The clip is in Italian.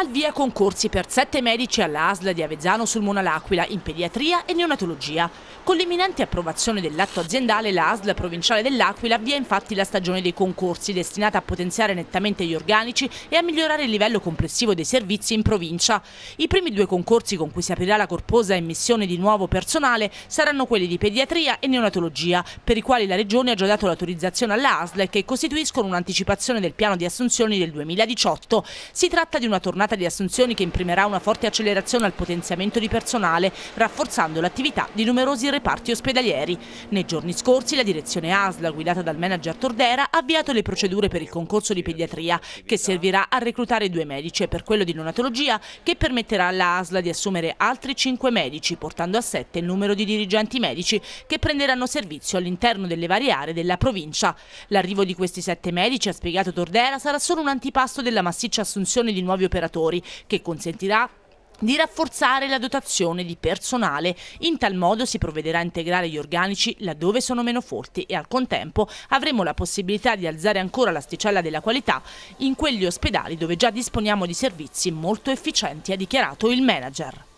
al via concorsi per sette medici all'ASL di Avezzano sul Mona L'Aquila in pediatria e neonatologia. Con l'imminente approvazione dell'atto aziendale, l'ASL provinciale dell'Aquila avvia infatti la stagione dei concorsi destinata a potenziare nettamente gli organici e a migliorare il livello complessivo dei servizi in provincia. I primi due concorsi con cui si aprirà la corposa emissione di nuovo personale saranno quelli di pediatria e neonatologia, per i quali la Regione ha già dato l'autorizzazione e che costituiscono un'anticipazione del piano di assunzioni del 2018. Si tratta di una tornata ondata di assunzioni che imprimerà una forte accelerazione al potenziamento di personale, rafforzando l'attività di numerosi reparti ospedalieri. Nei giorni scorsi la direzione ASL, guidata dal manager Tordera, ha avviato le procedure per il concorso di pediatria, che servirà a reclutare due medici e per quello di neonatologia, che permetterà alla ASL di assumere altri cinque medici, portando a sette il numero di dirigenti medici che prenderanno servizio all'interno delle varie aree della provincia. L'arrivo di questi sette medici, ha spiegato Tordera, sarà solo un antipasto della massiccia assunzione di nuovi operatori lavoratori, che consentirà di rafforzare la dotazione di personale. In tal modo si provvederà a integrare gli organici laddove sono meno forti e al contempo avremo la possibilità di alzare ancora l'asticella della qualità in quegli ospedali dove già disponiamo di servizi molto efficienti, ha dichiarato il manager.